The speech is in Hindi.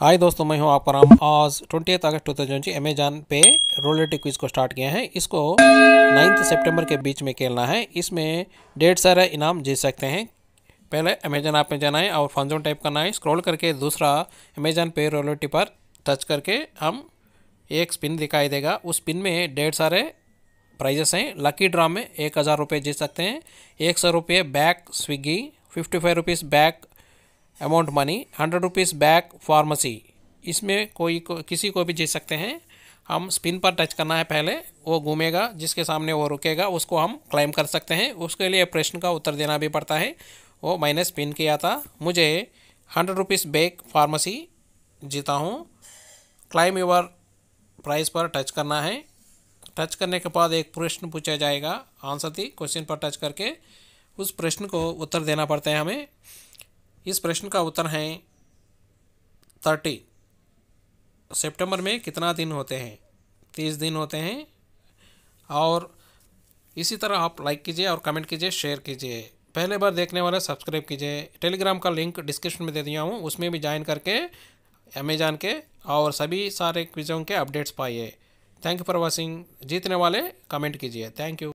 हाय दोस्तों मैं हूं आपका राम आज ट्वेंटी अगस्त टू थाउजेंड जी अमेजान पे रोलेटी क्विज को स्टार्ट किया है इसको नाइन्थ सितंबर के बीच में खेलना है इसमें डेढ़ सारा इनाम जीत सकते हैं पहले अमेजान ऐप में जाना है और फंजोन टाइप करना है स्क्रॉल करके दूसरा अमेजन पे रोलेटी पर टच करके हम एक स्पिन दिखाई देगा उस स्पिन में डेढ़ सारे प्राइजेस हैं लकी ड्रा में एक हज़ार रुपये जीत सकते हैं एक सौ रुपये back Swiggy fifty five rupees back amount money hundred rupees back pharmacy इसमें कोई को, किसी को भी जीत सकते हैं हम स्पिन पर टच करना है पहले वो घूमेगा जिसके सामने वो रुकेगा उसको हम क्लाइम कर सकते हैं उसके लिए प्रश्न का उत्तर देना भी पड़ता है वो मैंने स्पिन किया था मुझे हंड्रेड रुपीज़ बैक फार्मेसी जीता हूँ क्लाइम यूवर प्राइस पर टच करना है टच करने के बाद एक प्रश्न पूछा जाएगा आंसर थी क्वेश्चन पर टच करके उस प्रश्न को उत्तर देना पड़ता है हमें इस प्रश्न का उत्तर है थर्टी सितंबर में कितना दिन होते हैं तीस दिन होते हैं और इसी तरह आप लाइक कीजिए और कमेंट कीजिए शेयर कीजिए पहले बार देखने वाले सब्सक्राइब कीजिए टेलीग्राम का लिंक डिस्क्रिप्शन में दे दिया हूँ उसमें भी ज्वाइन करके अमेजान के और सभी सारे क्विज़ों के अपडेट्स पाइए थैंक यू फॉर वॉचिंग जीतने वाले कमेंट कीजिए थैंक यू